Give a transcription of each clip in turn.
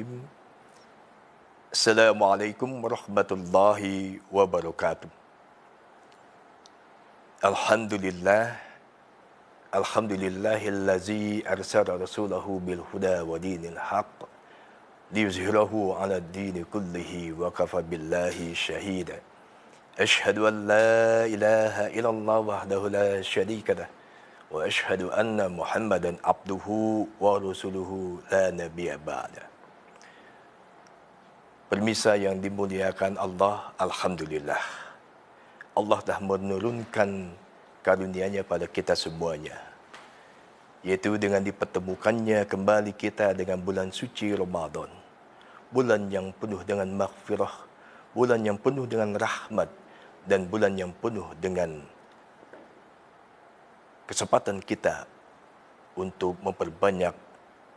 الرحيم السلام عليكم ورحمة الله وبركاته الحمد لله الحمد لله الذي أرسل رسوله بالهدى ودين الحق ليظهره على الدين كله وكفى بالله شهيدا أشهد أن لا إله إلا الله وحده لا شريك له وأشهد أن محمدا عبده ورسوله لا نبي بعده Permisa yang dimuliakan Allah, Alhamdulillah. Allah dah menurunkan karunia-Nya pada kita semuanya. Yaitu dengan dipertemukannya kembali kita dengan bulan suci Ramadan. Bulan yang penuh dengan maghfirah, bulan yang penuh dengan rahmat dan bulan yang penuh dengan kesempatan kita untuk memperbanyak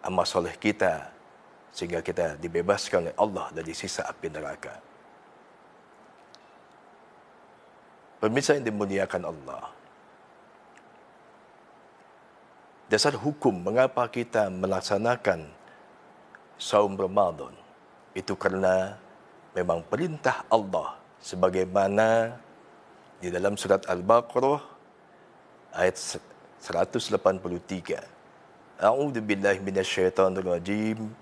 amal soleh kita sehingga kita dibebaskan oleh Allah dari sisa api neraka. Pemirsa yang dimuliakan Allah. Dasar hukum mengapa kita melaksanakan saum Ramadan itu karena memang perintah Allah sebagaimana di dalam surat Al-Baqarah ayat 183. A'udzu billahi minasyaitonir rajim.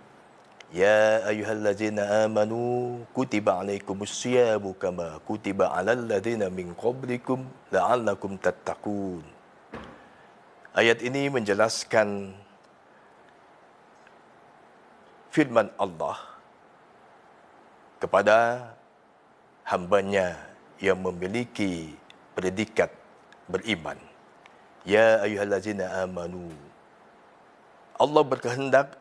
Ya ayyuhallazina amanu kutiba alaikumus siyamu kama kutiba alal ladzina min qablikum la'allakum tattaqun. Ayat ini menjelaskan firman Allah kepada hambanya yang memiliki predikat beriman. Ya ayuhal ayyuhallazina amanu. Allah berkehendak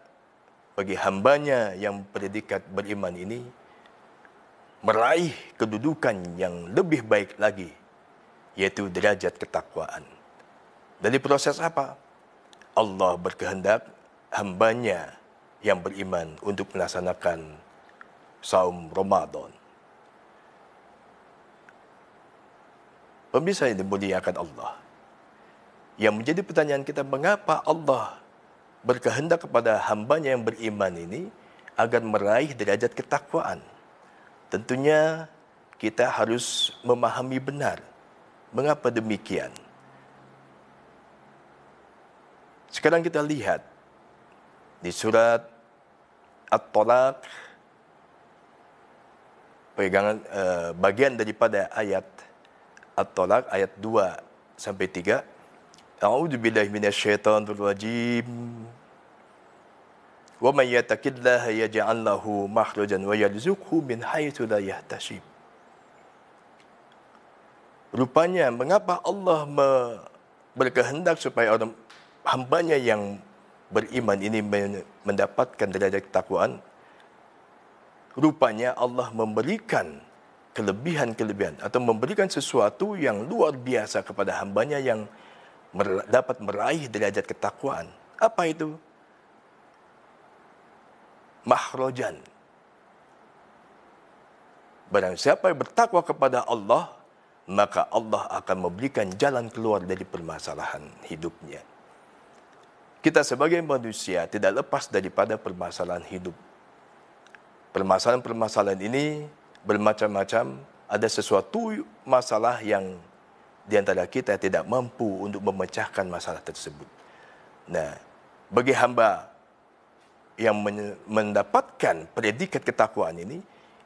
bagi hambanya yang predikat beriman ini meraih kedudukan yang lebih baik lagi, yaitu derajat ketakwaan. Dari proses apa? Allah berkehendak hambanya yang beriman untuk melaksanakan saum Ramadan. Pemirsa yang dimuliakan Allah. Yang menjadi pertanyaan kita, mengapa Allah berkehendak kepada hambanya yang beriman ini agar meraih derajat ketakwaan. Tentunya kita harus memahami benar mengapa demikian. Sekarang kita lihat di surat at tolak pegangan eh, bagian daripada ayat at tolak ayat 2 sampai 3 أعوذ بالله من الشيطان الرجيم ومن يتق الله يجعل له مخرجا ويرزقه من حيث لا يحتسب Rupanya mengapa Allah berkehendak supaya orang hambanya yang beriman ini mendapatkan derajat ketakwaan? Rupanya Allah memberikan kelebihan-kelebihan atau memberikan sesuatu yang luar biasa kepada hambanya yang dapat meraih derajat ketakwaan. Apa itu? Mahrojan. Barang siapa yang bertakwa kepada Allah, maka Allah akan memberikan jalan keluar dari permasalahan hidupnya. Kita sebagai manusia tidak lepas daripada permasalahan hidup. Permasalahan-permasalahan ini bermacam-macam, ada sesuatu masalah yang di antara kita tidak mampu untuk memecahkan masalah tersebut. Nah, bagi hamba yang mendapatkan predikat ketakwaan ini,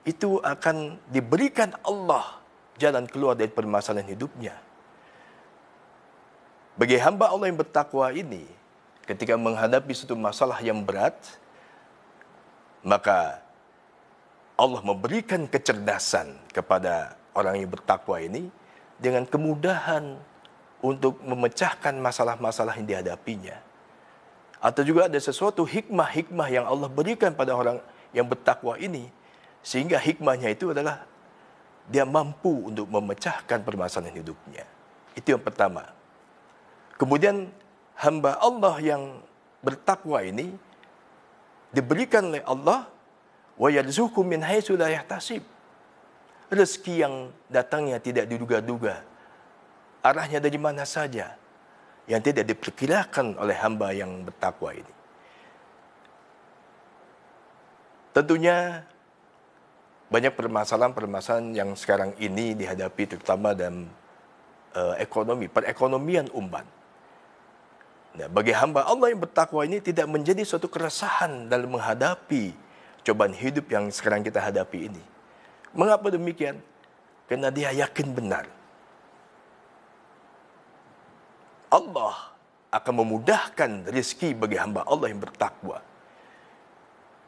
itu akan diberikan Allah jalan keluar dari permasalahan hidupnya. Bagi hamba Allah yang bertakwa ini, ketika menghadapi suatu masalah yang berat, maka Allah memberikan kecerdasan kepada orang yang bertakwa ini dengan kemudahan untuk memecahkan masalah-masalah yang dihadapinya. Atau juga ada sesuatu hikmah-hikmah yang Allah berikan pada orang yang bertakwa ini. Sehingga hikmahnya itu adalah dia mampu untuk memecahkan permasalahan hidupnya. Itu yang pertama. Kemudian hamba Allah yang bertakwa ini diberikan oleh Allah wa yarzuqu min haitsu la rezeki yang datangnya tidak diduga-duga. Arahnya dari mana saja yang tidak diperkirakan oleh hamba yang bertakwa ini. Tentunya banyak permasalahan-permasalahan yang sekarang ini dihadapi terutama dalam e, ekonomi, perekonomian umat. Nah, bagi hamba Allah yang bertakwa ini tidak menjadi suatu keresahan dalam menghadapi cobaan hidup yang sekarang kita hadapi ini. Mengapa demikian? Karena dia yakin benar. Allah akan memudahkan rezeki bagi hamba Allah yang bertakwa.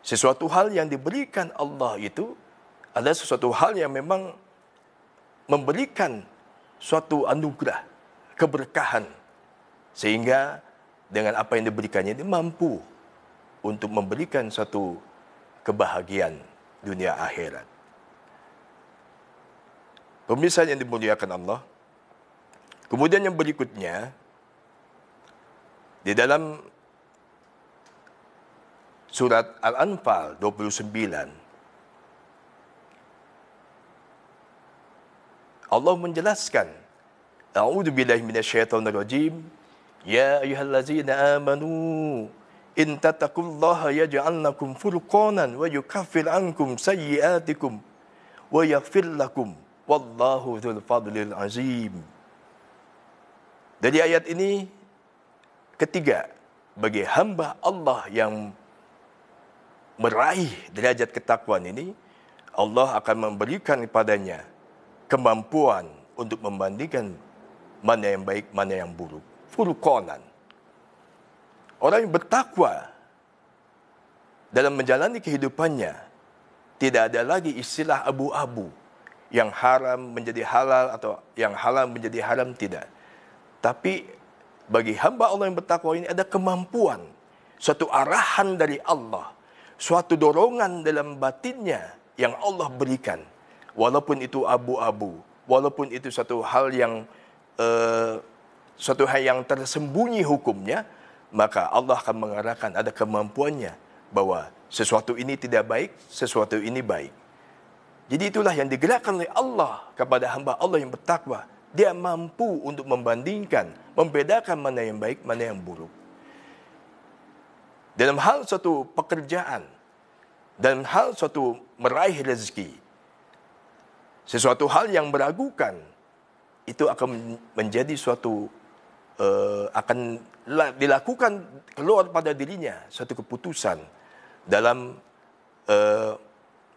Sesuatu hal yang diberikan Allah itu adalah sesuatu hal yang memang memberikan suatu anugerah, keberkahan. Sehingga dengan apa yang diberikannya dia mampu untuk memberikan satu kebahagiaan dunia akhirat. Pemirsa yang dimuliakan Allah, kemudian yang berikutnya, di dalam surat Al-Anfal 29, Allah menjelaskan, A'udzu billahi minasyaitonir rajim. Ya ayyuhallazina amanu in tattaqullaha yaj'al lakum furqanan wa yukaffir ankum sayyi'atikum wa yaghfir lakum. Wallahu dzul fadlil azim. Dari ayat ini ketiga bagi hamba Allah yang meraih derajat ketakwaan ini Allah akan memberikan kepadanya kemampuan untuk membandingkan mana yang baik, mana yang buruk. Furqanan. Orang yang bertakwa dalam menjalani kehidupannya tidak ada lagi istilah abu-abu yang haram menjadi halal atau yang halal menjadi haram tidak. Tapi bagi hamba Allah yang bertakwa ini ada kemampuan, suatu arahan dari Allah, suatu dorongan dalam batinnya yang Allah berikan. Walaupun itu abu-abu, walaupun itu satu hal yang uh, suatu hal yang tersembunyi hukumnya, maka Allah akan mengarahkan ada kemampuannya bahwa sesuatu ini tidak baik, sesuatu ini baik. Jadi itulah yang digerakkan oleh Allah kepada hamba Allah yang bertakwa. Dia mampu untuk membandingkan, membedakan mana yang baik, mana yang buruk. Dalam hal suatu pekerjaan, dalam hal suatu meraih rezeki, sesuatu hal yang meragukan, itu akan menjadi suatu uh, akan dilakukan keluar pada dirinya suatu keputusan dalam uh,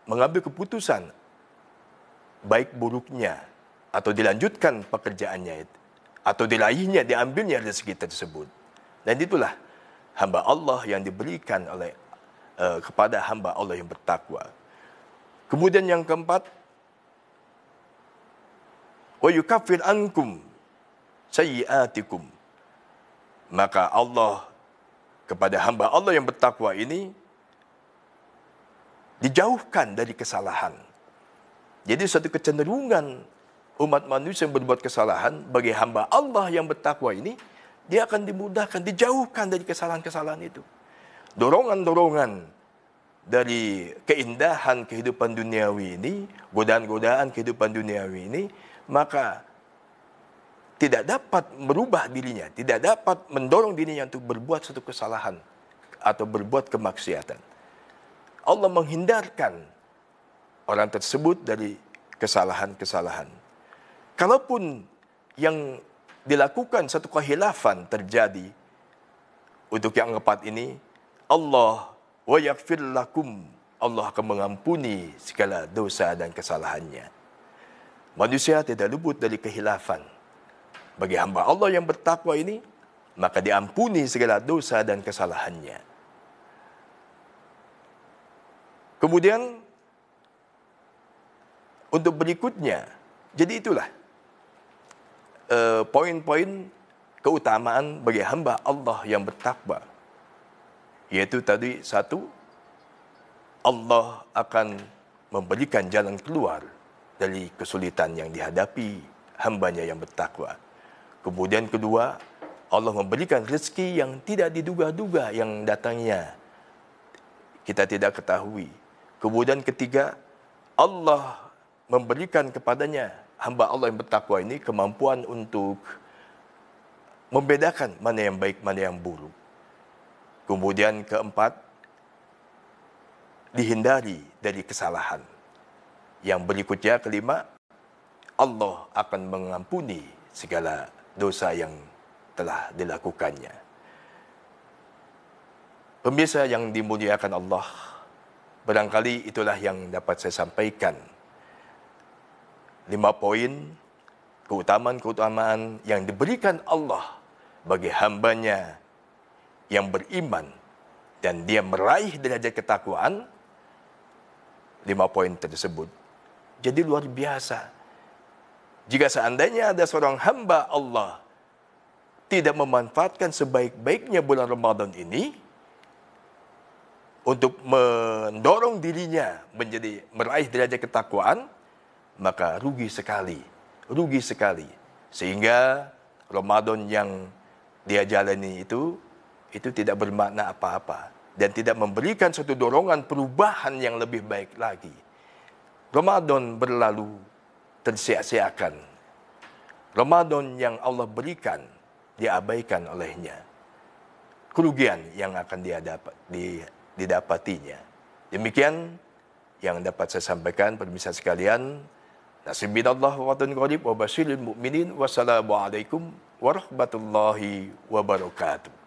mengambil keputusan baik buruknya atau dilanjutkan pekerjaannya itu atau diraihnya diambilnya rezeki tersebut dan itulah hamba Allah yang diberikan oleh uh, kepada hamba Allah yang bertakwa kemudian yang keempat wa yukafir ankum sayyiatikum maka Allah kepada hamba Allah yang bertakwa ini dijauhkan dari kesalahan jadi satu kecenderungan umat manusia yang berbuat kesalahan bagi hamba Allah yang bertakwa ini dia akan dimudahkan, dijauhkan dari kesalahan-kesalahan itu. Dorongan-dorongan dari keindahan kehidupan duniawi ini, godaan-godaan kehidupan duniawi ini, maka tidak dapat merubah dirinya, tidak dapat mendorong dirinya untuk berbuat satu kesalahan atau berbuat kemaksiatan. Allah menghindarkan orang tersebut dari kesalahan-kesalahan. Kalaupun yang dilakukan satu kehilafan terjadi untuk yang keempat ini, Allah wa yakfir lakum. Allah akan mengampuni segala dosa dan kesalahannya. Manusia tidak luput dari kehilafan. Bagi hamba Allah yang bertakwa ini, maka diampuni segala dosa dan kesalahannya. Kemudian untuk berikutnya. Jadi itulah uh, poin-poin keutamaan bagi hamba Allah yang bertakwa. Yaitu tadi satu, Allah akan memberikan jalan keluar dari kesulitan yang dihadapi hambanya yang bertakwa. Kemudian kedua, Allah memberikan rezeki yang tidak diduga-duga yang datangnya. Kita tidak ketahui. Kemudian ketiga, Allah memberikan kepadanya hamba Allah yang bertakwa ini kemampuan untuk membedakan mana yang baik, mana yang buruk. Kemudian keempat, dihindari dari kesalahan. Yang berikutnya kelima, Allah akan mengampuni segala dosa yang telah dilakukannya. Pemirsa yang dimuliakan Allah, barangkali itulah yang dapat saya sampaikan lima poin keutamaan-keutamaan yang diberikan Allah bagi hambanya yang beriman dan dia meraih derajat ketakwaan lima poin tersebut. Jadi luar biasa. Jika seandainya ada seorang hamba Allah tidak memanfaatkan sebaik-baiknya bulan Ramadan ini untuk mendorong dirinya menjadi meraih derajat ketakwaan, maka rugi sekali, rugi sekali. Sehingga Ramadan yang dia jalani itu, itu tidak bermakna apa-apa. Dan tidak memberikan suatu dorongan perubahan yang lebih baik lagi. Ramadan berlalu tersia-siakan. Ramadan yang Allah berikan, diabaikan olehnya. Kerugian yang akan dia dapat, didapatinya. Demikian yang dapat saya sampaikan, pemirsa sekalian. Nasib minallah wa watan qarib wa basyiril mu'minin. Wassalamualaikum warahmatullahi wabarakatuh.